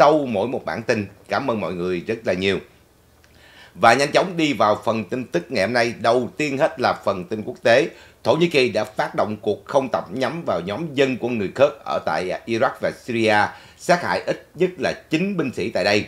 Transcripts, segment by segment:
sau mỗi một bản tin. Cảm ơn mọi người rất là nhiều. Và nhanh chóng đi vào phần tin tức ngày hôm nay. Đầu tiên hết là phần tin quốc tế. Thổ Nhĩ Kỳ đã phát động cuộc không tập nhắm vào nhóm dân quân người Kurd ở tại Iraq và Syria, sát hại ít nhất là 9 binh sĩ tại đây.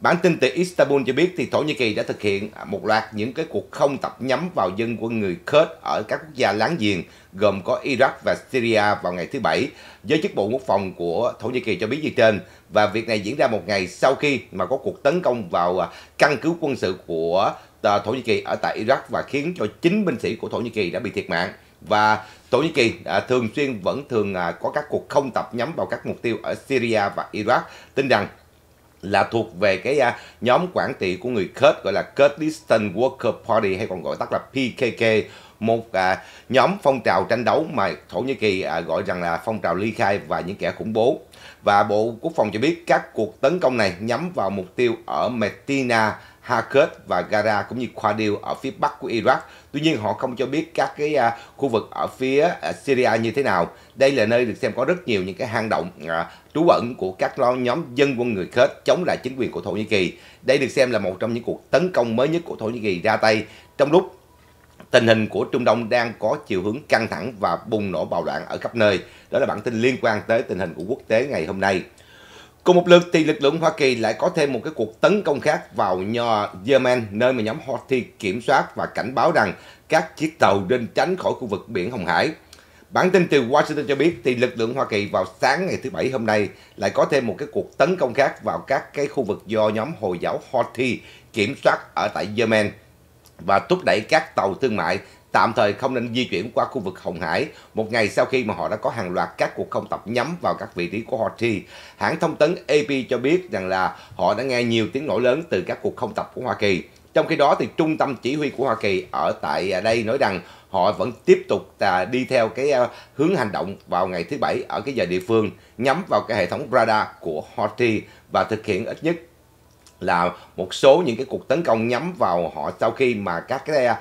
Bản tin từ Istanbul cho biết thì Thổ Nhĩ Kỳ đã thực hiện một loạt những cái cuộc không tập nhắm vào dân quân người Kurd ở các quốc gia láng giềng gồm có Iraq và Syria vào ngày thứ Bảy. Giới chức Bộ Quốc phòng của Thổ Nhĩ Kỳ cho biết như trên và việc này diễn ra một ngày sau khi mà có cuộc tấn công vào à, căn cứ quân sự của à, Thổ Nhĩ Kỳ ở tại Iraq và khiến cho 9 binh sĩ của Thổ Nhĩ Kỳ đã bị thiệt mạng và Thổ Nhĩ Kỳ à, thường xuyên vẫn thường à, có các cuộc không tập nhắm vào các mục tiêu ở Syria và Iraq tin rằng là thuộc về cái uh, nhóm quản trị của người Kurd gọi là Kurdistan Worker Party hay còn gọi tắt là PKK một à, nhóm phong trào tranh đấu mà Thổ Nhĩ Kỳ à, gọi rằng là phong trào ly khai và những kẻ khủng bố. Và Bộ Quốc phòng cho biết các cuộc tấn công này nhắm vào mục tiêu ở Medina, Haqqet và Gara cũng như Kwadil ở phía bắc của Iraq. Tuy nhiên họ không cho biết các cái à, khu vực ở phía à, Syria như thế nào. Đây là nơi được xem có rất nhiều những cái hang động à, trú ẩn của các nhóm dân quân người Khết chống lại chính quyền của Thổ Nhĩ Kỳ. Đây được xem là một trong những cuộc tấn công mới nhất của Thổ Nhĩ Kỳ ra tay trong lúc tình hình của Trung Đông đang có chiều hướng căng thẳng và bùng nổ bạo loạn ở khắp nơi. Đó là bản tin liên quan tới tình hình của quốc tế ngày hôm nay. Cùng một lượt thì lực lượng Hoa Kỳ lại có thêm một cái cuộc tấn công khác vào nho Yemen nơi mà nhóm Houthi kiểm soát và cảnh báo rằng các chiếc tàu nên tránh khỏi khu vực biển Hồng Hải. Bản tin từ Washington cho biết thì lực lượng Hoa Kỳ vào sáng ngày thứ Bảy hôm nay lại có thêm một cái cuộc tấn công khác vào các cái khu vực do nhóm Hồi giáo Houthi kiểm soát ở tại Yemen và thúc đẩy các tàu thương mại tạm thời không nên di chuyển qua khu vực Hồng Hải một ngày sau khi mà họ đã có hàng loạt các cuộc không tập nhắm vào các vị trí của Houthi. Hãng thông tấn AP cho biết rằng là họ đã nghe nhiều tiếng nổ lớn từ các cuộc không tập của Hoa Kỳ. Trong khi đó thì trung tâm chỉ huy của Hoa Kỳ ở tại à, đây nói rằng họ vẫn tiếp tục à, đi theo cái à, hướng hành động vào ngày thứ bảy ở cái giờ địa phương nhắm vào cái hệ thống radar của Houthi và thực hiện ít nhất là một số những cái cuộc tấn công nhắm vào họ sau khi mà các cái à,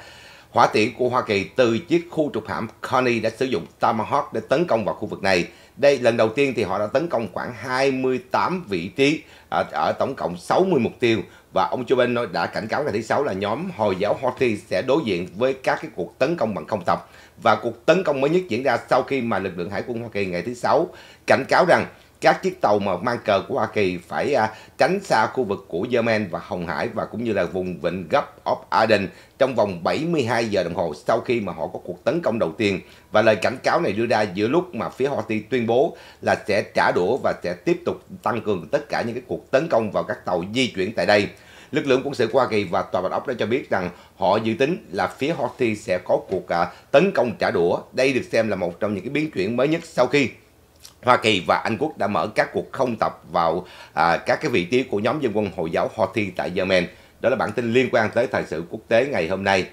hỏa tiễn của Hoa Kỳ từ chiếc khu trục hạm Coney đã sử dụng Tomahawk để tấn công vào khu vực này. Đây lần đầu tiên thì họ đã tấn công khoảng 28 vị trí ở, à, ở tổng cộng 60 mục tiêu và ông Joe Biden đã cảnh cáo ngày thứ sáu là nhóm Hồi giáo Houthi sẽ đối diện với các cái cuộc tấn công bằng không tập và cuộc tấn công mới nhất diễn ra sau khi mà lực lượng hải quân Hoa Kỳ ngày thứ sáu cảnh cáo rằng các chiếc tàu mà mang cờ của Hoa Kỳ phải à, tránh xa khu vực của Yemen và Hồng Hải và cũng như là vùng vịnh Gulf of Aden trong vòng 72 giờ đồng hồ sau khi mà họ có cuộc tấn công đầu tiên. Và lời cảnh cáo này đưa ra giữa lúc mà phía Houthi tuyên bố là sẽ trả đũa và sẽ tiếp tục tăng cường tất cả những cái cuộc tấn công vào các tàu di chuyển tại đây. Lực lượng quân sự của Hoa Kỳ và Tòa Bạch Ốc đã cho biết rằng họ dự tính là phía Houthi sẽ có cuộc à, tấn công trả đũa. Đây được xem là một trong những cái biến chuyển mới nhất sau khi Hoa Kỳ và Anh Quốc đã mở các cuộc không tập vào à, các cái vị trí của nhóm dân quân Hồi giáo Houthi tại Yemen. Đó là bản tin liên quan tới thời sự quốc tế ngày hôm nay.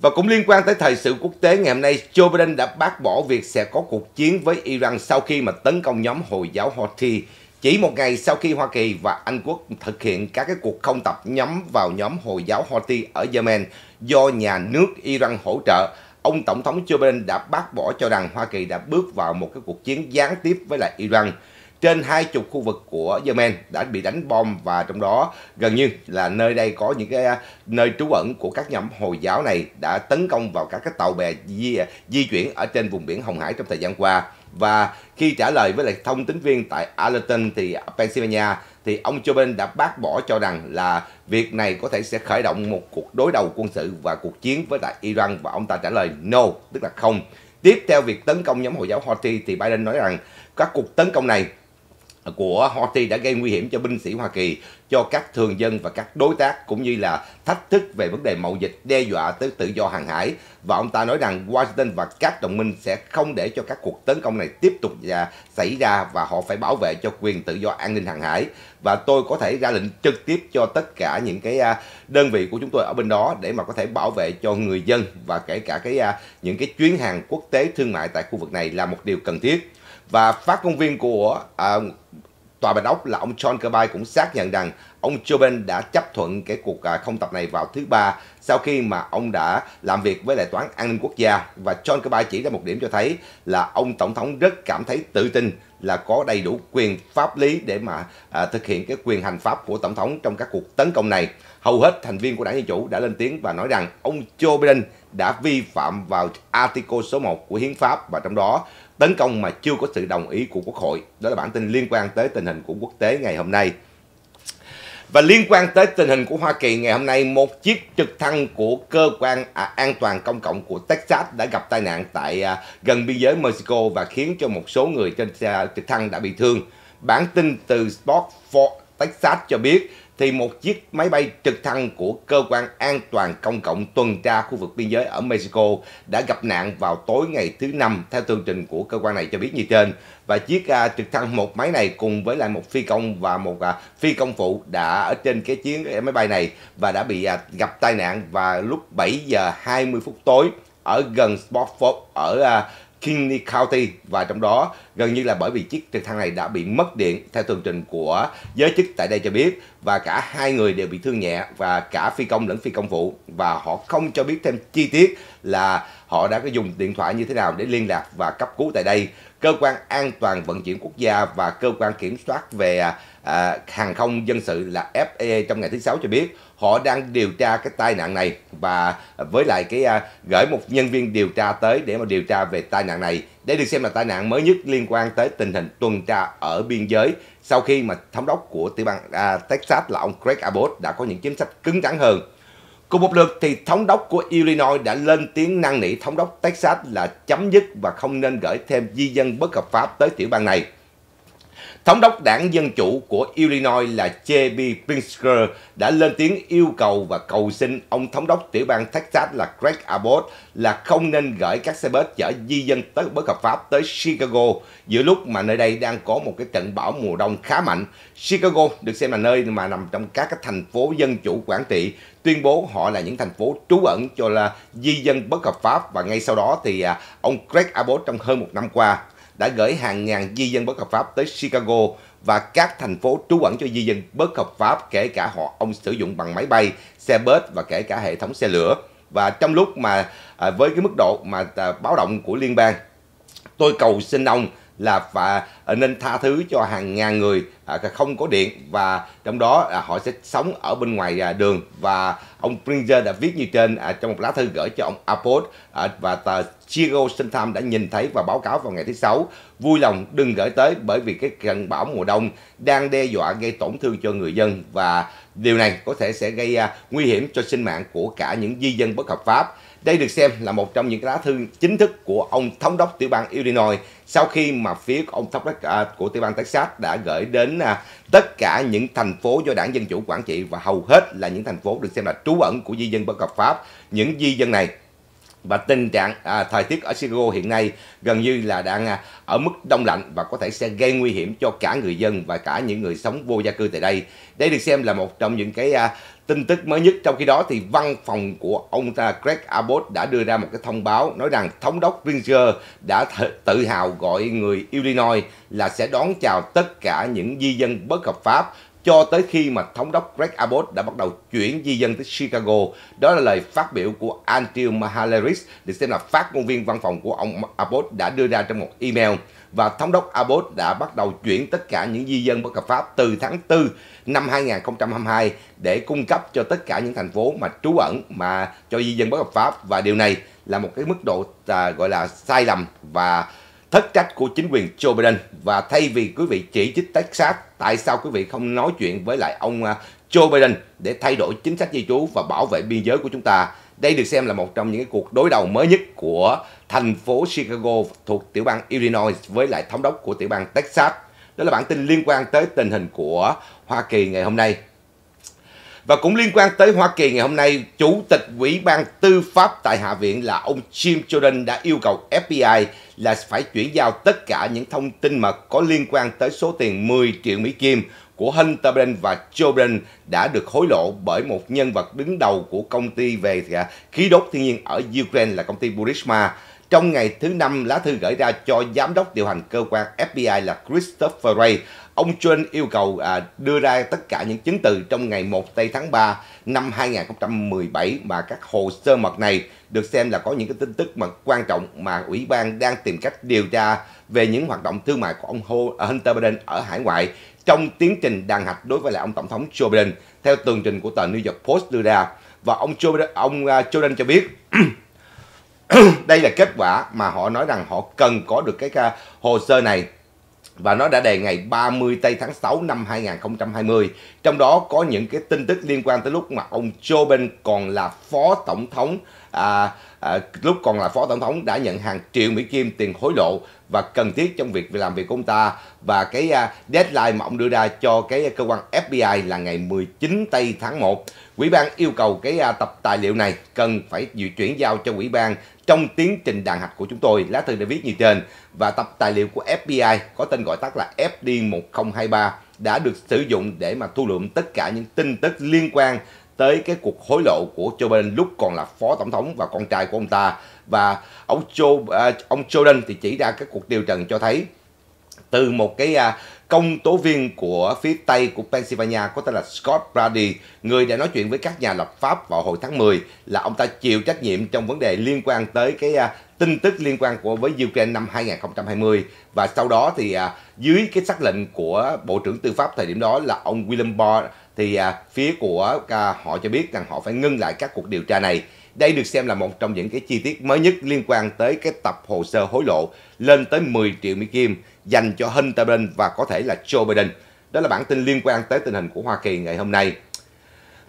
Và cũng liên quan tới thời sự quốc tế ngày hôm nay, Joe Biden đã bác bỏ việc sẽ có cuộc chiến với Iran sau khi mà tấn công nhóm Hồi giáo Houthi. Chỉ một ngày sau khi Hoa Kỳ và Anh Quốc thực hiện các cái cuộc không tập nhắm vào nhóm Hồi giáo Houthi ở Yemen do nhà nước Iran hỗ trợ, ông Tổng thống Joe Biden đã bác bỏ cho rằng Hoa Kỳ đã bước vào một cái cuộc chiến gián tiếp với lại Iran. Trên hai chục khu vực của Yemen đã bị đánh bom và trong đó gần như là nơi đây có những cái à, nơi trú ẩn của các nhóm Hồi giáo này đã tấn công vào các cái tàu bè di, di chuyển ở trên vùng biển Hồng Hải trong thời gian qua. Và khi trả lời với lại thông tín viên tại Arlington thì Pennsylvania thì ông Joe Biden đã bác bỏ cho rằng là việc này có thể sẽ khởi động một cuộc đối đầu quân sự và cuộc chiến với lại Iran và ông ta trả lời no, tức là không. Tiếp theo việc tấn công nhóm Hồi giáo Houthi thì Biden nói rằng các cuộc tấn công này của Houthi đã gây nguy hiểm cho binh sĩ Hoa Kỳ cho các thường dân và các đối tác cũng như là thách thức về vấn đề mậu dịch đe dọa tới tự do hàng hải và ông ta nói rằng Washington và các đồng minh sẽ không để cho các cuộc tấn công này tiếp tục xảy ra và họ phải bảo vệ cho quyền tự do an ninh hàng hải và tôi có thể ra lệnh trực tiếp cho tất cả những cái à, đơn vị của chúng tôi ở bên đó để mà có thể bảo vệ cho người dân và kể cả cái à, những cái chuyến hàng quốc tế thương mại tại khu vực này là một điều cần thiết và phát ngôn viên của à, Tòa Bạch Ốc là ông John Kirby cũng xác nhận rằng ông Joe Biden đã chấp thuận cái cuộc à, không tập này vào thứ ba sau khi mà ông đã làm việc với lại Toán An ninh Quốc gia và John Kirby chỉ ra một điểm cho thấy là ông Tổng thống rất cảm thấy tự tin là có đầy đủ quyền pháp lý để mà à, thực hiện cái quyền hành pháp của Tổng thống trong các cuộc tấn công này. Hầu hết thành viên của đảng Dân Chủ đã lên tiếng và nói rằng ông Joe Biden đã vi phạm vào Article số 1 của Hiến pháp và trong đó tấn công mà chưa có sự đồng ý của Quốc hội. Đó là bản tin liên quan tới tình hình của quốc tế ngày hôm nay. Và liên quan tới tình hình của Hoa Kỳ ngày hôm nay, một chiếc trực thăng của cơ quan à, an toàn công cộng của Texas đã gặp tai nạn tại à, gần biên giới Mexico và khiến cho một số người trên xe trực thăng đã bị thương. Bản tin từ Sport for Texas cho biết thì một chiếc máy bay trực thăng của cơ quan an toàn công cộng tuần tra khu vực biên giới ở Mexico đã gặp nạn vào tối ngày thứ năm theo tường trình của cơ quan này cho biết như trên và chiếc uh, trực thăng một máy này cùng với lại một phi công và một uh, phi công phụ đã ở trên cái chuyến máy bay này và đã bị uh, gặp tai nạn và lúc 7 giờ 20 phút tối ở gần Spotsford ở uh, Kidney County và trong đó gần như là bởi vì chiếc trực thăng này đã bị mất điện theo tường trình của giới chức tại đây cho biết và cả hai người đều bị thương nhẹ và cả phi công lẫn phi công vụ và họ không cho biết thêm chi tiết là họ đã có dùng điện thoại như thế nào để liên lạc và cấp cứu tại đây cơ quan an toàn vận chuyển quốc gia và cơ quan kiểm soát về à, à, hàng không dân sự là FAA trong ngày thứ sáu cho biết họ đang điều tra cái tai nạn này và với lại cái à, gửi một nhân viên điều tra tới để mà điều tra về tai nạn này. để được xem là tai nạn mới nhất liên quan tới tình hình tuần tra ở biên giới sau khi mà thống đốc của tiểu bang Texas là ông Greg Abbott đã có những chính sách cứng rắn hơn Cùng một lượt thì thống đốc của Illinois đã lên tiếng năn nỉ thống đốc Texas là chấm dứt và không nên gửi thêm di dân bất hợp pháp tới tiểu bang này. Thống đốc đảng Dân Chủ của Illinois là J.B. Pritzker đã lên tiếng yêu cầu và cầu xin ông thống đốc tiểu bang Texas là Greg Abbott là không nên gửi các xe bus chở di dân tới bất hợp pháp tới Chicago giữa lúc mà nơi đây đang có một cái trận bão mùa đông khá mạnh. Chicago được xem là nơi mà nằm trong các cái thành phố dân chủ quản trị tuyên bố họ là những thành phố trú ẩn cho là di dân bất hợp pháp và ngay sau đó thì à, ông Greg Abbott trong hơn một năm qua đã gửi hàng ngàn di dân bất hợp pháp tới Chicago và các thành phố trú ẩn cho di dân bất hợp pháp kể cả họ ông sử dụng bằng máy bay, xe bớt và kể cả hệ thống xe lửa. Và trong lúc mà à, với cái mức độ mà à, báo động của liên bang, tôi cầu xin ông là và à, nên tha thứ cho hàng ngàn người à, không có điện và trong đó à, họ sẽ sống ở bên ngoài đường và ông Pringer đã viết như trên trong một lá thư gửi cho ông Apod và tờ Chicago Sun Times đã nhìn thấy và báo cáo vào ngày thứ sáu vui lòng đừng gửi tới bởi vì cái cơn bão mùa đông đang đe dọa gây tổn thương cho người dân và điều này có thể sẽ gây nguy hiểm cho sinh mạng của cả những di dân bất hợp pháp đây được xem là một trong những lá thư chính thức của ông thống đốc tiểu bang Illinois sau khi mà phía của ông thống đốc à, của tiểu bang Texas đã gửi đến à, tất cả những thành phố do đảng Dân Chủ quản trị và hầu hết là những thành phố được xem là trú ẩn của di dân bất hợp pháp. Những di dân này và tình trạng à, thời tiết ở Chicago hiện nay gần như là đang à, ở mức đông lạnh và có thể sẽ gây nguy hiểm cho cả người dân và cả những người sống vô gia cư tại đây. Đây được xem là một trong những cái à, tin tức mới nhất. Trong khi đó thì văn phòng của ông ta Greg Abbott đã đưa ra một cái thông báo nói rằng thống đốc Ringer đã tự hào gọi người Illinois là sẽ đón chào tất cả những di dân bất hợp pháp cho tới khi mà thống đốc Greg Abbott đã bắt đầu chuyển di dân tới Chicago. Đó là lời phát biểu của Andrew Mahaleris, được xem là phát ngôn viên văn phòng của ông Abbott đã đưa ra trong một email. Và thống đốc Abbott đã bắt đầu chuyển tất cả những di dân bất hợp pháp từ tháng 4 năm 2022 để cung cấp cho tất cả những thành phố mà trú ẩn mà cho di dân bất hợp pháp và điều này là một cái mức độ à, gọi là sai lầm và thất trách của chính quyền Joe Biden và thay vì quý vị chỉ trích Texas tại sao quý vị không nói chuyện với lại ông à, Joe Biden để thay đổi chính sách di trú và bảo vệ biên giới của chúng ta đây được xem là một trong những cuộc đối đầu mới nhất của thành phố Chicago thuộc tiểu bang Illinois với lại thống đốc của tiểu bang Texas. Đó là bản tin liên quan tới tình hình của Hoa Kỳ ngày hôm nay. Và cũng liên quan tới Hoa Kỳ ngày hôm nay, Chủ tịch Ủy ban Tư pháp tại Hạ viện là ông Jim Jordan đã yêu cầu FBI là phải chuyển giao tất cả những thông tin mật có liên quan tới số tiền 10 triệu Mỹ Kim của Hunter Biden và Joe Biden đã được hối lộ bởi một nhân vật đứng đầu của công ty về à, khí đốt thiên nhiên ở Ukraine là công ty Burisma. Trong ngày thứ Năm, lá thư gửi ra cho Giám đốc điều hành cơ quan FBI là Christopher Wray Ông John yêu cầu à, đưa ra tất cả những chứng từ trong ngày 1 tây tháng 3 năm 2017 mà các hồ sơ mật này được xem là có những cái tin tức mà quan trọng mà ủy ban đang tìm cách điều tra về những hoạt động thương mại của ông à, Hunter Biden ở hải ngoại trong tiến trình đàn hạch đối với lại ông tổng thống Joe Biden theo tường trình của tờ New York Post đưa ra và ông Joe Biden, ông à, Joe Biden cho biết đây là kết quả mà họ nói rằng họ cần có được cái hồ sơ này và nó đã đề ngày 30 tây tháng 6 năm 2020. Trong đó có những cái tin tức liên quan tới lúc mà ông Joe Biden còn là phó tổng thống à, à, lúc còn là phó tổng thống đã nhận hàng triệu Mỹ Kim tiền hối lộ và cần thiết trong việc làm việc của ông ta và cái à, deadline mà ông đưa ra cho cái cơ quan FBI là ngày 19 tây tháng 1 Quỹ ban yêu cầu cái à, tập tài liệu này cần phải chuyển giao cho quỹ ban trong tiến trình đàn hạch của chúng tôi. Lá thư đã viết như trên và tập tài liệu của FBI có tên gọi tắt là FD1023 đã được sử dụng để mà thu lượm tất cả những tin tức liên quan tới cái cuộc hối lộ của Joe Biden lúc còn là phó tổng thống và con trai của ông ta và ông Joe à, ông Jordan thì chỉ ra cái cuộc điều trần cho thấy từ một cái à, công tố viên của phía Tây của Pennsylvania có tên là Scott Brady, người đã nói chuyện với các nhà lập pháp vào hồi tháng 10 là ông ta chịu trách nhiệm trong vấn đề liên quan tới cái uh, tin tức liên quan của với Ukraine năm 2020 và sau đó thì uh, dưới cái xác lệnh của Bộ trưởng Tư pháp thời điểm đó là ông William Barr thì à, phía của à, họ cho biết rằng họ phải ngưng lại các cuộc điều tra này. Đây được xem là một trong những cái chi tiết mới nhất liên quan tới cái tập hồ sơ hối lộ lên tới 10 triệu Mỹ Kim dành cho Hunter và có thể là Joe Biden. Đó là bản tin liên quan tới tình hình của Hoa Kỳ ngày hôm nay.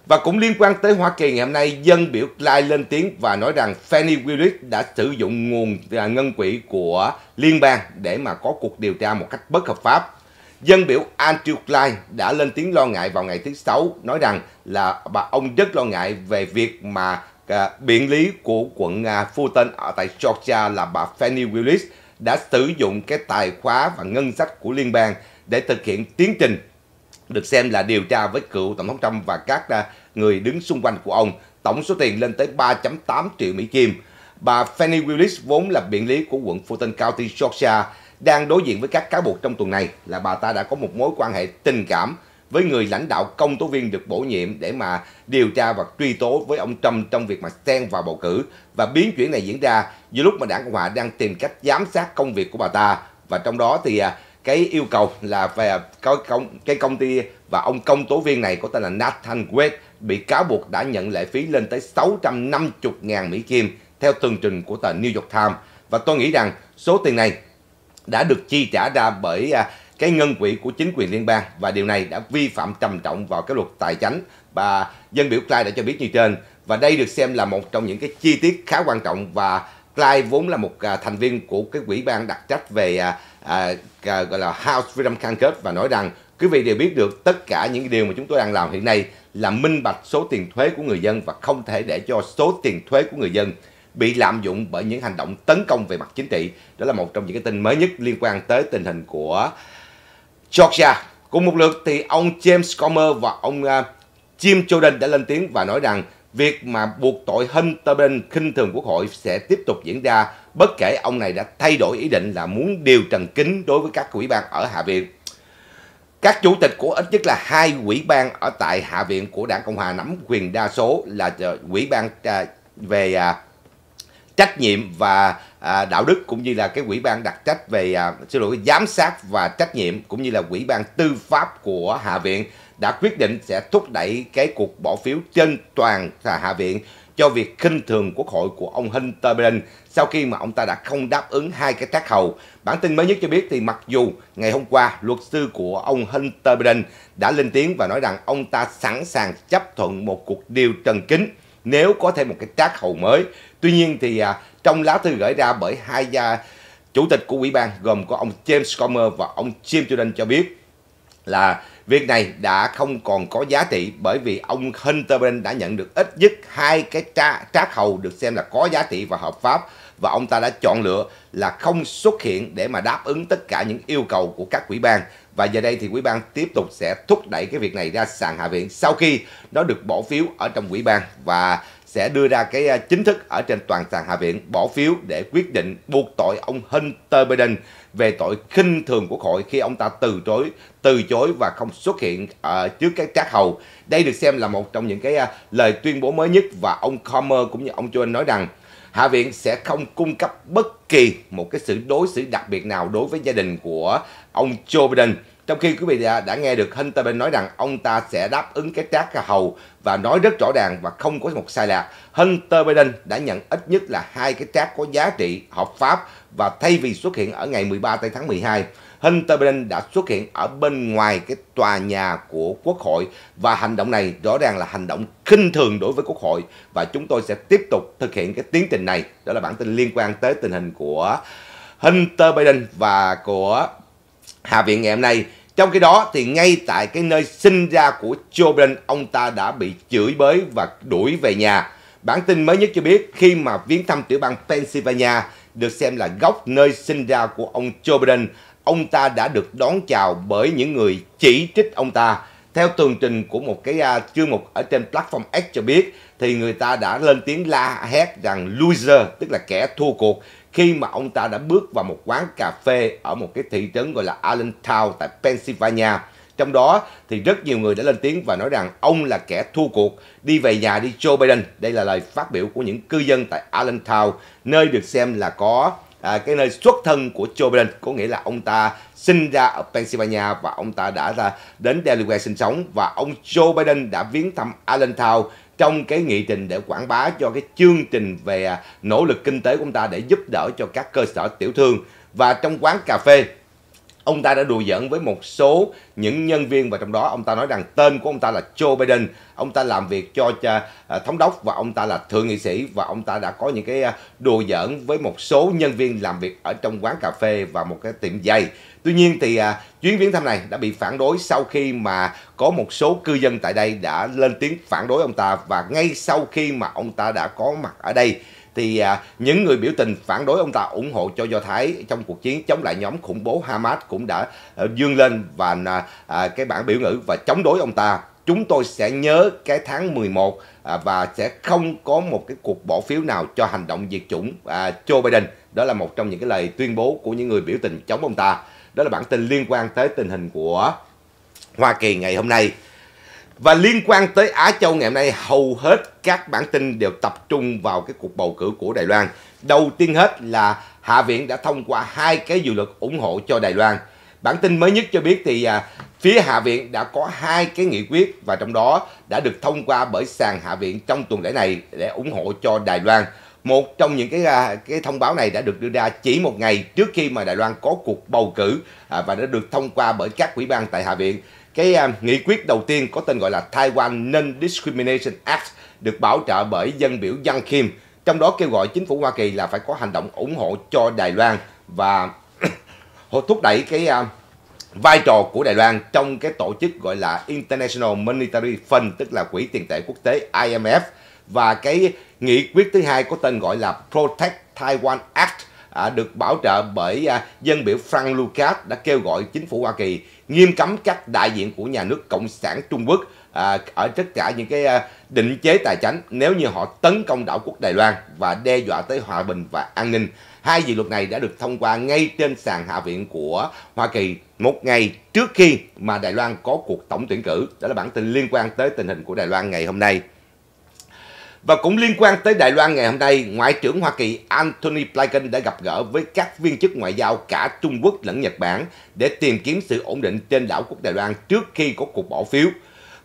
Và cũng liên quan tới Hoa Kỳ ngày hôm nay, dân biểu Lai lên tiếng và nói rằng Fanny Willis đã sử dụng nguồn à, ngân quỹ của liên bang để mà có cuộc điều tra một cách bất hợp pháp. Dân biểu Andrew Klein đã lên tiếng lo ngại vào ngày thứ Sáu, nói rằng là bà ông rất lo ngại về việc mà à, biện lý của quận à, Fulton ở tại Georgia là bà Fanny Willis đã sử dụng cái tài khóa và ngân sách của liên bang để thực hiện tiến trình được xem là điều tra với cựu tổng thống Trump và các à, người đứng xung quanh của ông, tổng số tiền lên tới 3.8 triệu Mỹ Kim. Bà Fanny Willis vốn là biện lý của quận Fulton County, Georgia, đang đối diện với các cáo buộc trong tuần này là bà ta đã có một mối quan hệ tình cảm với người lãnh đạo công tố viên được bổ nhiệm để mà điều tra và truy tố với ông Trump trong việc mà xen vào bầu cử và biến chuyển này diễn ra giữa lúc mà đảng Cộng hòa đang tìm cách giám sát công việc của bà ta và trong đó thì à, cái yêu cầu là về cái công, cái công ty và ông công tố viên này có tên là Nathan Wade bị cáo buộc đã nhận lệ phí lên tới 650.000 Mỹ Kim theo tường trình của tờ New York Times và tôi nghĩ rằng số tiền này đã được chi trả ra bởi à, cái ngân quỹ của chính quyền liên bang và điều này đã vi phạm trầm trọng vào cái luật tài chính và dân biểu Clyde đã cho biết như trên và đây được xem là một trong những cái chi tiết khá quan trọng và Clyde vốn là một à, thành viên của cái quỹ ban đặc trách về à, à, à, gọi là House Freedom Caucus và nói rằng quý vị đều biết được tất cả những điều mà chúng tôi đang làm hiện nay là minh bạch số tiền thuế của người dân và không thể để cho số tiền thuế của người dân bị lạm dụng bởi những hành động tấn công về mặt chính trị. Đó là một trong những cái tin mới nhất liên quan tới tình hình của Georgia. Cùng một lượt thì ông James Comer và ông à, Jim Jordan đã lên tiếng và nói rằng việc mà buộc tội Hunter Biden khinh thường quốc hội sẽ tiếp tục diễn ra bất kể ông này đã thay đổi ý định là muốn điều trần kính đối với các quỹ ban ở Hạ viện. Các chủ tịch của ít nhất là hai quỹ ban ở tại Hạ viện của đảng Cộng hòa nắm quyền đa số là à, quỹ ban à, về trách nhiệm và à, đạo đức cũng như là cái quỹ ban đặc trách về à, xin lỗi giám sát và trách nhiệm cũng như là quỹ ban tư pháp của hạ viện đã quyết định sẽ thúc đẩy cái cuộc bỏ phiếu trên toàn hạ viện cho việc khinh thường quốc hội của ông Hunter Biden sau khi mà ông ta đã không đáp ứng hai cái tác hầu. Bản tin mới nhất cho biết thì mặc dù ngày hôm qua luật sư của ông Hunter Biden đã lên tiếng và nói rằng ông ta sẵn sàng chấp thuận một cuộc điều trần kín nếu có thêm một cái tác hầu mới Tuy nhiên thì à, trong lá thư gửi ra bởi hai gia chủ tịch của ủy ban gồm có ông James Comer và ông Jim Jordan cho biết là việc này đã không còn có giá trị bởi vì ông Hunter Biden đã nhận được ít nhất hai cái tra, trác hầu được xem là có giá trị và hợp pháp và ông ta đã chọn lựa là không xuất hiện để mà đáp ứng tất cả những yêu cầu của các quỹ ban và giờ đây thì quỹ ban tiếp tục sẽ thúc đẩy cái việc này ra sàn hạ viện sau khi nó được bỏ phiếu ở trong quỹ ban và sẽ đưa ra cái à, chính thức ở trên toàn sàn Hạ viện bỏ phiếu để quyết định buộc tội ông Hunter Biden về tội khinh thường quốc hội khi ông ta từ chối từ chối và không xuất hiện ở trước các trác hầu. Đây được xem là một trong những cái à, lời tuyên bố mới nhất và ông Comer cũng như ông Joe nói rằng Hạ viện sẽ không cung cấp bất kỳ một cái sự đối xử đặc biệt nào đối với gia đình của ông Joe Biden trong khi quý vị đã, nghe được Hunter Biden nói rằng ông ta sẽ đáp ứng cái trác hầu và nói rất rõ ràng và không có một sai lạc. Hunter Biden đã nhận ít nhất là hai cái trác có giá trị hợp pháp và thay vì xuất hiện ở ngày 13 tháng 12, Hunter Biden đã xuất hiện ở bên ngoài cái tòa nhà của Quốc hội và hành động này rõ ràng là hành động khinh thường đối với Quốc hội và chúng tôi sẽ tiếp tục thực hiện cái tiến trình này. Đó là bản tin liên quan tới tình hình của Hunter Biden và của Hạ viện ngày hôm nay trong khi đó thì ngay tại cái nơi sinh ra của Joe Biden, ông ta đã bị chửi bới và đuổi về nhà. Bản tin mới nhất cho biết khi mà viếng thăm tiểu bang Pennsylvania được xem là gốc nơi sinh ra của ông Joe Biden, ông ta đã được đón chào bởi những người chỉ trích ông ta. Theo tường trình của một cái à, chương mục ở trên platform X cho biết thì người ta đã lên tiếng la hét rằng loser tức là kẻ thua cuộc khi mà ông ta đã bước vào một quán cà phê ở một cái thị trấn gọi là Allentown tại Pennsylvania. Trong đó thì rất nhiều người đã lên tiếng và nói rằng ông là kẻ thua cuộc, đi về nhà đi Joe Biden. Đây là lời phát biểu của những cư dân tại Allentown, nơi được xem là có à, cái nơi xuất thân của Joe Biden, có nghĩa là ông ta sinh ra ở Pennsylvania và ông ta đã ra đến Delaware sinh sống và ông Joe Biden đã viếng thăm Allentown trong cái nghị trình để quảng bá cho cái chương trình về à, nỗ lực kinh tế của chúng ta để giúp đỡ cho các cơ sở tiểu thương và trong quán cà phê ông ta đã đùa giỡn với một số những nhân viên và trong đó ông ta nói rằng tên của ông ta là Joe Biden ông ta làm việc cho à, à, thống đốc và ông ta là thượng nghị sĩ và ông ta đã có những cái à, đùa giỡn với một số nhân viên làm việc ở trong quán cà phê và một cái tiệm giày tuy nhiên thì chuyến viếng thăm này đã bị phản đối sau khi mà có một số cư dân tại đây đã lên tiếng phản đối ông ta và ngay sau khi mà ông ta đã có mặt ở đây thì à, những người biểu tình phản đối ông ta ủng hộ cho Do Thái trong cuộc chiến chống lại nhóm khủng bố Hamas cũng đã à, dương lên và à, à, cái bản biểu ngữ và chống đối ông ta. Chúng tôi sẽ nhớ cái tháng 11 à, và sẽ không có một cái cuộc bỏ phiếu nào cho hành động diệt chủng à, Joe Biden. Đó là một trong những cái lời tuyên bố của những người biểu tình chống ông ta. Đó là bản tin liên quan tới tình hình của Hoa Kỳ ngày hôm nay. Và liên quan tới Á Châu ngày hôm nay, hầu hết các bản tin đều tập trung vào cái cuộc bầu cử của Đài Loan. Đầu tiên hết là Hạ viện đã thông qua hai cái dự luật ủng hộ cho Đài Loan. Bản tin mới nhất cho biết thì à, phía Hạ viện đã có hai cái nghị quyết và trong đó đã được thông qua bởi sàn Hạ viện trong tuần lễ này để ủng hộ cho Đài Loan. Một trong những cái à, cái thông báo này đã được đưa ra chỉ một ngày trước khi mà Đài Loan có cuộc bầu cử à, và đã được thông qua bởi các ủy ban tại Hạ viện cái um, nghị quyết đầu tiên có tên gọi là Taiwan Non-Discrimination Act được bảo trợ bởi dân biểu dân Kim trong đó kêu gọi chính phủ Hoa Kỳ là phải có hành động ủng hộ cho Đài Loan và thúc đẩy cái um, vai trò của Đài Loan trong cái tổ chức gọi là International Monetary Fund tức là quỹ tiền tệ quốc tế IMF và cái nghị quyết thứ hai có tên gọi là Protect Taiwan Act à, được bảo trợ bởi à, dân biểu Frank Lucas đã kêu gọi chính phủ Hoa Kỳ nghiêm cấm các đại diện của nhà nước Cộng sản Trung Quốc à, ở tất cả những cái à, định chế tài chính nếu như họ tấn công đảo quốc Đài Loan và đe dọa tới hòa bình và an ninh. Hai dự luật này đã được thông qua ngay trên sàn hạ viện của Hoa Kỳ một ngày trước khi mà Đài Loan có cuộc tổng tuyển cử. Đó là bản tin liên quan tới tình hình của Đài Loan ngày hôm nay. Và cũng liên quan tới Đài Loan ngày hôm nay, Ngoại trưởng Hoa Kỳ anthony Blinken đã gặp gỡ với các viên chức ngoại giao cả Trung Quốc lẫn Nhật Bản để tìm kiếm sự ổn định trên đảo quốc Đài Loan trước khi có cuộc bỏ phiếu.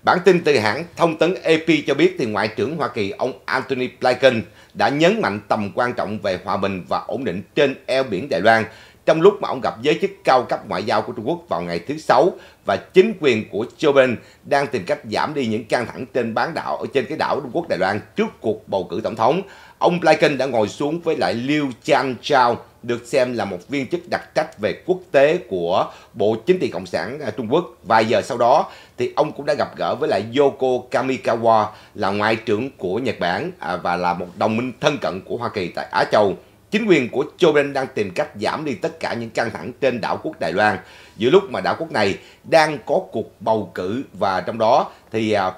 Bản tin từ hãng thông tấn AP cho biết thì Ngoại trưởng Hoa Kỳ ông anthony Blinken đã nhấn mạnh tầm quan trọng về hòa bình và ổn định trên eo biển Đài Loan trong lúc mà ông gặp giới chức cao cấp ngoại giao của Trung Quốc vào ngày thứ Sáu và chính quyền của Joe Biden đang tìm cách giảm đi những căng thẳng trên bán đảo ở trên cái đảo Trung Quốc Đài Loan trước cuộc bầu cử tổng thống. Ông Blinken đã ngồi xuống với lại Liu Chang Chao được xem là một viên chức đặc trách về quốc tế của Bộ Chính trị Cộng sản à, Trung Quốc. Vài giờ sau đó thì ông cũng đã gặp gỡ với lại Yoko Kamikawa là ngoại trưởng của Nhật Bản à, và là một đồng minh thân cận của Hoa Kỳ tại Á Châu. Chính quyền của Joe Biden đang tìm cách giảm đi tất cả những căng thẳng trên đảo quốc Đài Loan giữa lúc mà đảo quốc này đang có cuộc bầu cử và trong đó thì à,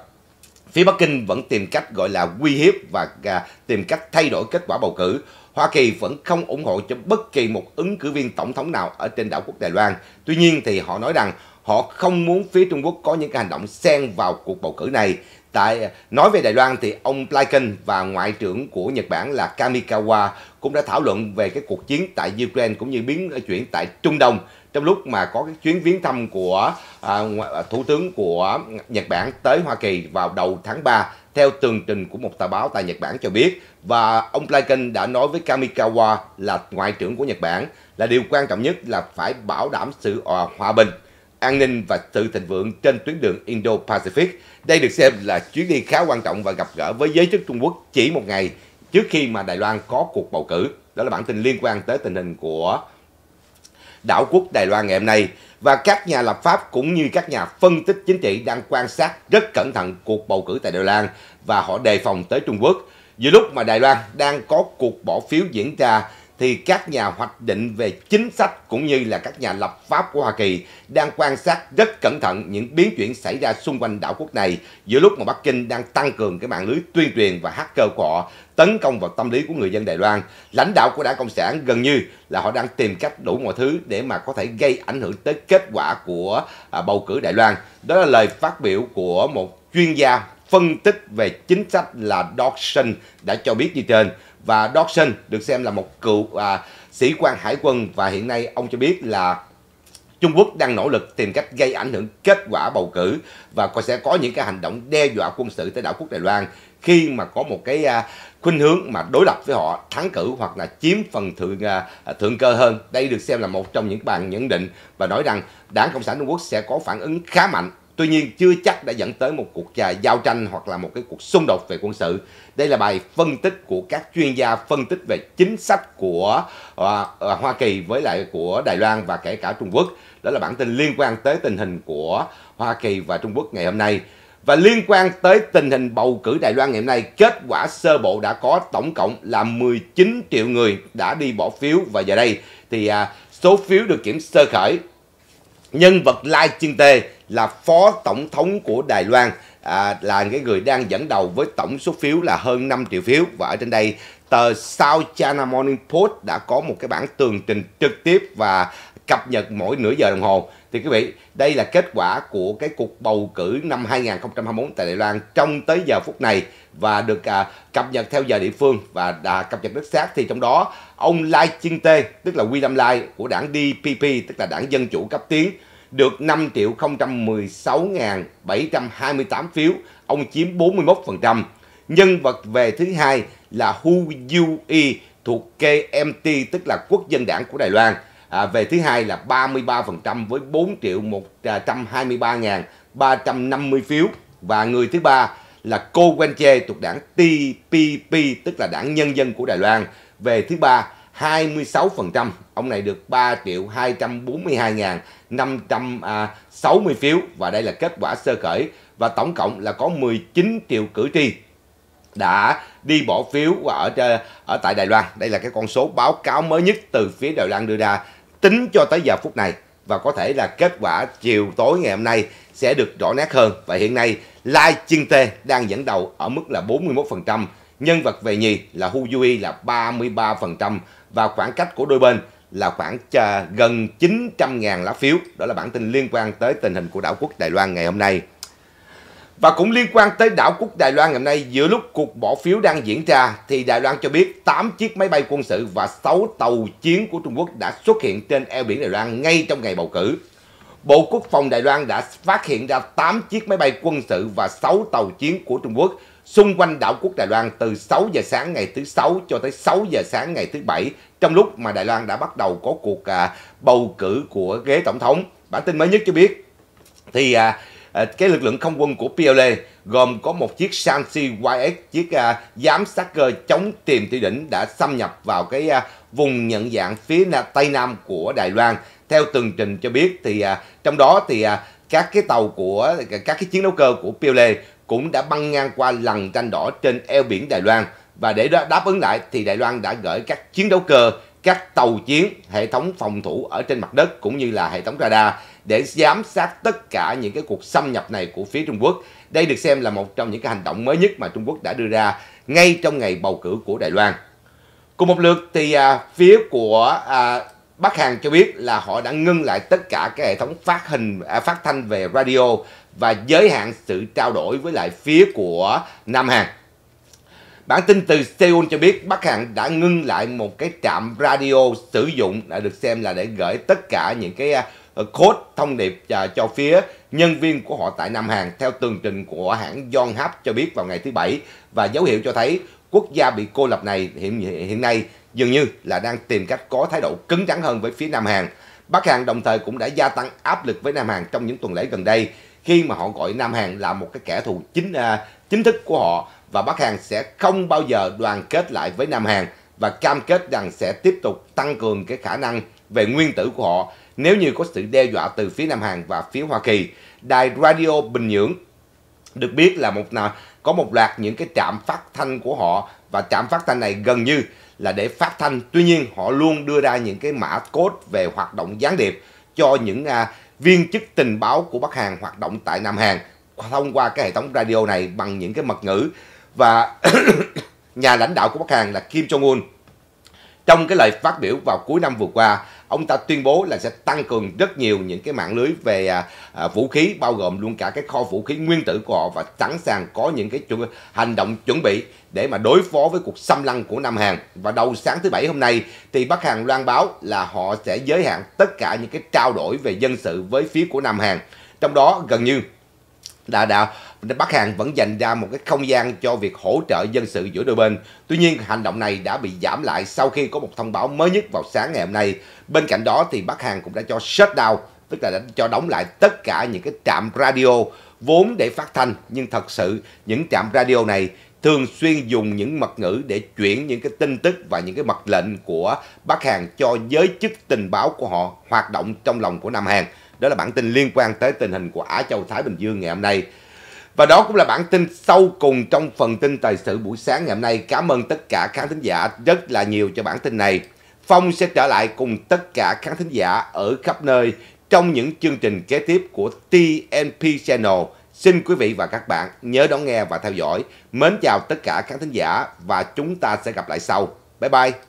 phía Bắc Kinh vẫn tìm cách gọi là uy hiếp và à, tìm cách thay đổi kết quả bầu cử. Hoa Kỳ vẫn không ủng hộ cho bất kỳ một ứng cử viên tổng thống nào ở trên đảo quốc Đài Loan. Tuy nhiên thì họ nói rằng họ không muốn phía Trung Quốc có những hành động xen vào cuộc bầu cử này Tại à, nói về Đài Loan thì ông Blinken và ngoại trưởng của Nhật Bản là Kamikawa cũng đã thảo luận về cái cuộc chiến tại Ukraine cũng như biến à, chuyển tại Trung Đông trong lúc mà có cái chuyến viếng thăm của à, à thủ tướng của Nhật Bản tới Hoa Kỳ vào đầu tháng 3 theo tường trình của một tờ báo tại Nhật Bản cho biết và ông Blinken đã nói với Kamikawa là ngoại trưởng của Nhật Bản là điều quan trọng nhất là phải bảo đảm sự hòa bình an ninh và sự thịnh vượng trên tuyến đường Indo-Pacific. Đây được xem là chuyến đi khá quan trọng và gặp gỡ với giới chức Trung Quốc chỉ một ngày trước khi mà Đài Loan có cuộc bầu cử. Đó là bản tin liên quan tới tình hình của đảo quốc Đài Loan ngày hôm nay. Và các nhà lập pháp cũng như các nhà phân tích chính trị đang quan sát rất cẩn thận cuộc bầu cử tại Đài Loan và họ đề phòng tới Trung Quốc. Giữa lúc mà Đài Loan đang có cuộc bỏ phiếu diễn ra thì các nhà hoạch định về chính sách cũng như là các nhà lập pháp của Hoa Kỳ đang quan sát rất cẩn thận những biến chuyển xảy ra xung quanh đảo quốc này giữa lúc mà Bắc Kinh đang tăng cường cái mạng lưới tuyên truyền và hacker của họ tấn công vào tâm lý của người dân Đài Loan. Lãnh đạo của Đảng Cộng sản gần như là họ đang tìm cách đủ mọi thứ để mà có thể gây ảnh hưởng tới kết quả của à, bầu cử Đài Loan. Đó là lời phát biểu của một chuyên gia phân tích về chính sách là Dawson đã cho biết như trên và Dodson được xem là một cựu à, sĩ quan hải quân và hiện nay ông cho biết là Trung Quốc đang nỗ lực tìm cách gây ảnh hưởng kết quả bầu cử và có sẽ có những cái hành động đe dọa quân sự tới đảo quốc Đài Loan khi mà có một cái à, khuynh hướng mà đối lập với họ thắng cử hoặc là chiếm phần thượng à, thượng cơ hơn. Đây được xem là một trong những bàn nhận định và nói rằng Đảng Cộng sản Trung Quốc sẽ có phản ứng khá mạnh Tuy nhiên chưa chắc đã dẫn tới một cuộc giao tranh hoặc là một cái cuộc xung đột về quân sự. Đây là bài phân tích của các chuyên gia phân tích về chính sách của ờ, ờ, Hoa Kỳ với lại của Đài Loan và kể cả Trung Quốc. Đó là bản tin liên quan tới tình hình của Hoa Kỳ và Trung Quốc ngày hôm nay. Và liên quan tới tình hình bầu cử Đài Loan ngày hôm nay, kết quả sơ bộ đã có tổng cộng là 19 triệu người đã đi bỏ phiếu và giờ đây thì à, số phiếu được kiểm sơ khởi nhân vật Lai Chiên Tê là phó tổng thống của Đài Loan à, là cái người đang dẫn đầu với tổng số phiếu là hơn 5 triệu phiếu và ở trên đây tờ South China Morning Post đã có một cái bản tường trình trực tiếp và cập nhật mỗi nửa giờ đồng hồ thì quý vị, đây là kết quả của cái cuộc bầu cử năm 2024 tại Đài Loan trong tới giờ phút này và được à, cập nhật theo giờ địa phương và đã cập nhật rất sát thì trong đó ông Lai Ching Tê tức là William Lai của đảng DPP tức là đảng Dân Chủ cấp tiến được 5 triệu 016.728 phiếu, ông chiếm 41%. Nhân vật về thứ hai là Hu Yu Yi thuộc KMT tức là Quốc dân đảng của Đài Loan À, về thứ hai là 33% với 4 triệu 123 ngàn 350 phiếu. Và người thứ ba là Cô Quen che thuộc đảng TPP, tức là đảng Nhân dân của Đài Loan. Về thứ ba 26%, ông này được 3 triệu 242 ngàn 560 à, phiếu và đây là kết quả sơ khởi và tổng cộng là có 19 triệu cử tri đã đi bỏ phiếu ở ờ, ở tại Đài Loan. Đây là cái con số báo cáo mới nhất từ phía Đài Loan đưa ra tính cho tới giờ phút này và có thể là kết quả chiều tối ngày hôm nay sẽ được rõ nét hơn. Và hiện nay, Lai Chiên Tê đang dẫn đầu ở mức là 41%, nhân vật về nhì là Hu Yui là 33% và khoảng cách của đôi bên là khoảng gần 900.000 lá phiếu. Đó là bản tin liên quan tới tình hình của đảo quốc Đài Loan ngày hôm nay. Và cũng liên quan tới đảo quốc Đài Loan ngày nay, giữa lúc cuộc bỏ phiếu đang diễn ra, thì Đài Loan cho biết 8 chiếc máy bay quân sự và 6 tàu chiến của Trung Quốc đã xuất hiện trên eo biển Đài Loan ngay trong ngày bầu cử. Bộ Quốc phòng Đài Loan đã phát hiện ra 8 chiếc máy bay quân sự và 6 tàu chiến của Trung Quốc xung quanh đảo quốc Đài Loan từ 6 giờ sáng ngày thứ Sáu cho tới 6 giờ sáng ngày thứ Bảy, trong lúc mà Đài Loan đã bắt đầu có cuộc à, bầu cử của ghế tổng thống. Bản tin mới nhất cho biết, thì... À, À, cái lực lượng không quân của PLA gồm có một chiếc Sansi YX chiếc à, giám sát cơ chống tìm tiêu đỉnh đã xâm nhập vào cái à, vùng nhận dạng phía na, tây nam của Đài Loan. Theo tường trình cho biết thì à, trong đó thì à, các cái tàu của các cái chiến đấu cơ của PLA cũng đã băng ngang qua lằn tranh đỏ trên eo biển Đài Loan và để đáp ứng lại thì Đài Loan đã gửi các chiến đấu cơ, các tàu chiến, hệ thống phòng thủ ở trên mặt đất cũng như là hệ thống radar để giám sát tất cả những cái cuộc xâm nhập này của phía Trung Quốc. Đây được xem là một trong những cái hành động mới nhất mà Trung Quốc đã đưa ra ngay trong ngày bầu cử của Đài Loan. Cùng một lượt thì à, phía của à, Bắc Hàn cho biết là họ đã ngưng lại tất cả các hệ thống phát hình à, phát thanh về radio và giới hạn sự trao đổi với lại phía của Nam Hàn. Bản tin từ Seoul cho biết Bắc Hàn đã ngưng lại một cái trạm radio sử dụng đã được xem là để gửi tất cả những cái à, Ờ, code thông điệp à, cho phía nhân viên của họ tại Nam Hàn theo tường trình của hãng John Hap cho biết vào ngày thứ Bảy và dấu hiệu cho thấy quốc gia bị cô lập này hiện hiện nay dường như là đang tìm cách có thái độ cứng rắn hơn với phía Nam Hàn. Bắc Hàn đồng thời cũng đã gia tăng áp lực với Nam Hàn trong những tuần lễ gần đây khi mà họ gọi Nam Hàn là một cái kẻ thù chính uh, chính thức của họ và Bắc Hàn sẽ không bao giờ đoàn kết lại với Nam Hàn và cam kết rằng sẽ tiếp tục tăng cường cái khả năng về nguyên tử của họ nếu như có sự đe dọa từ phía Nam Hàn và phía Hoa Kỳ. Đài Radio Bình Nhưỡng được biết là một nào có một loạt những cái trạm phát thanh của họ và trạm phát thanh này gần như là để phát thanh. Tuy nhiên họ luôn đưa ra những cái mã code về hoạt động gián điệp cho những à, viên chức tình báo của Bắc Hàn hoạt động tại Nam Hàn thông qua cái hệ thống radio này bằng những cái mật ngữ và nhà lãnh đạo của Bắc Hàn là Kim Jong Un trong cái lời phát biểu vào cuối năm vừa qua ông ta tuyên bố là sẽ tăng cường rất nhiều những cái mạng lưới về à, à, vũ khí bao gồm luôn cả cái kho vũ khí nguyên tử của họ và sẵn sàng có những cái hành động chuẩn bị để mà đối phó với cuộc xâm lăng của Nam Hàn. Và đầu sáng thứ bảy hôm nay thì Bắc Hàn loan báo là họ sẽ giới hạn tất cả những cái trao đổi về dân sự với phía của Nam Hàn. Trong đó gần như đã đã Bắc Hàn vẫn dành ra một cái không gian cho việc hỗ trợ dân sự giữa đôi bên. Tuy nhiên, hành động này đã bị giảm lại sau khi có một thông báo mới nhất vào sáng ngày hôm nay. Bên cạnh đó thì Bắc Hàn cũng đã cho shutdown, tức là đã cho đóng lại tất cả những cái trạm radio vốn để phát thanh, nhưng thật sự những trạm radio này thường xuyên dùng những mật ngữ để chuyển những cái tin tức và những cái mật lệnh của Bắc Hàn cho giới chức tình báo của họ hoạt động trong lòng của Nam Hàn. Đó là bản tin liên quan tới tình hình của Á Châu Thái Bình Dương ngày hôm nay. Và đó cũng là bản tin sâu cùng trong phần tin tài sự buổi sáng ngày hôm nay. Cảm ơn tất cả khán thính giả rất là nhiều cho bản tin này. Phong sẽ trở lại cùng tất cả khán thính giả ở khắp nơi trong những chương trình kế tiếp của TNP Channel. Xin quý vị và các bạn nhớ đón nghe và theo dõi. Mến chào tất cả khán thính giả và chúng ta sẽ gặp lại sau. Bye bye!